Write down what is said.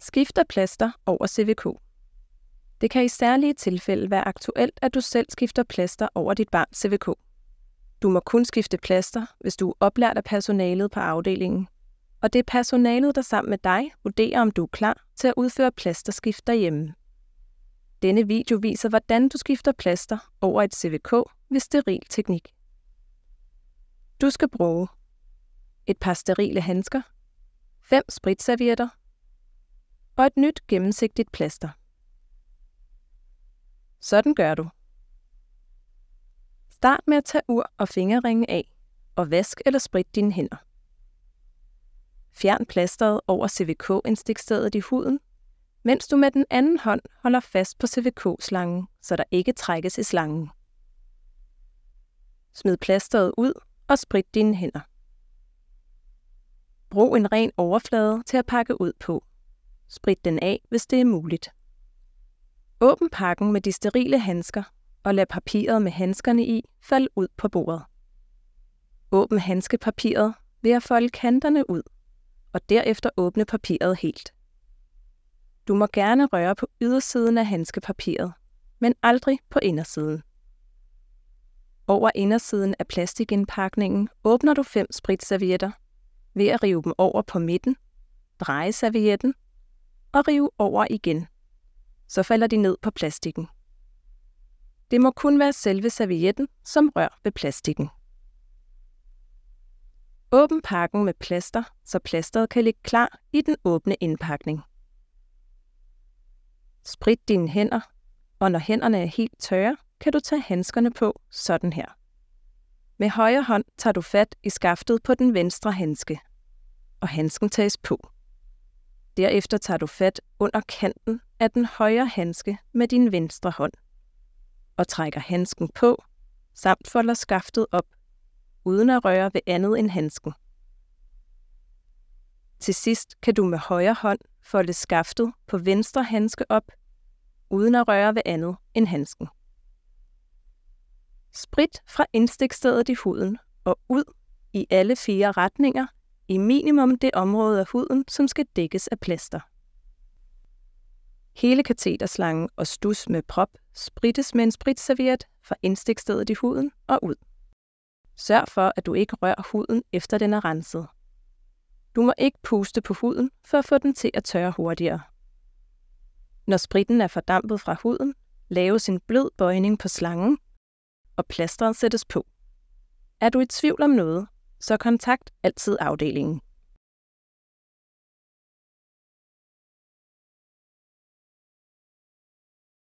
skifter plaster over CVK. Det kan i særlige tilfælde være aktuelt, at du selv skifter plaster over dit barns CVK. Du må kun skifte plaster, hvis du er oplært af personalet på afdelingen, og det er personalet, der sammen med dig vurderer, om du er klar til at udføre plasterskift derhjemme. Denne video viser, hvordan du skifter plaster over et CVK ved steril teknik. Du skal bruge et par sterile handsker, fem spritservietter og et nyt gennemsigtigt plaster. Sådan gør du. Start med at tage ur og fingerringe af, og vask eller sprit dine hænder. Fjern plasteret over CVK-indstikstedet i huden, mens du med den anden hånd holder fast på CVK-slangen, så der ikke trækkes i slangen. Smid plasteret ud og sprit dine hænder. Brug en ren overflade til at pakke ud på. Sprit den af, hvis det er muligt. Åbn pakken med de sterile handsker og lad papiret med handskerne i falde ud på bordet. Åbn handskepapiret ved at folde kanterne ud, og derefter åbne papiret helt. Du må gerne røre på ydersiden af handskepapiret, men aldrig på indersiden. Over indersiden af plastikindpakningen åbner du fem spritservietter ved at rive dem over på midten, dreje servietten og rive over igen. Så falder de ned på plastikken. Det må kun være selve servietten, som rør ved plastikken. Åbn pakken med plaster, så plasteret kan ligge klar i den åbne indpakning. Sprit dine hænder, og når hænderne er helt tørre, kan du tage handskerne på sådan her. Med højre hånd tager du fat i skaftet på den venstre handske, og handsken tages på. Derefter tager du fat under kanten af den højre handske med din venstre hånd og trækker handsken på, samt folder skaftet op, uden at røre ved andet end handsken. Til sidst kan du med højre hånd folde skaftet på venstre handske op, uden at røre ved andet end handsken. Sprit fra indstikstedet i huden og ud i alle fire retninger i minimum det område af huden, som skal dækkes af plaster. Hele kateterslangen og stus med prop sprittes med en spritserviet fra indstikstedet i huden og ud. Sørg for, at du ikke rører huden, efter den er renset. Du må ikke puste på huden for at få den til at tørre hurtigere. Når spritten er fordampet fra huden, laves en blød bøjning på slangen, og plasteret sættes på. Er du i tvivl om noget, så kontakt altid afdelingen.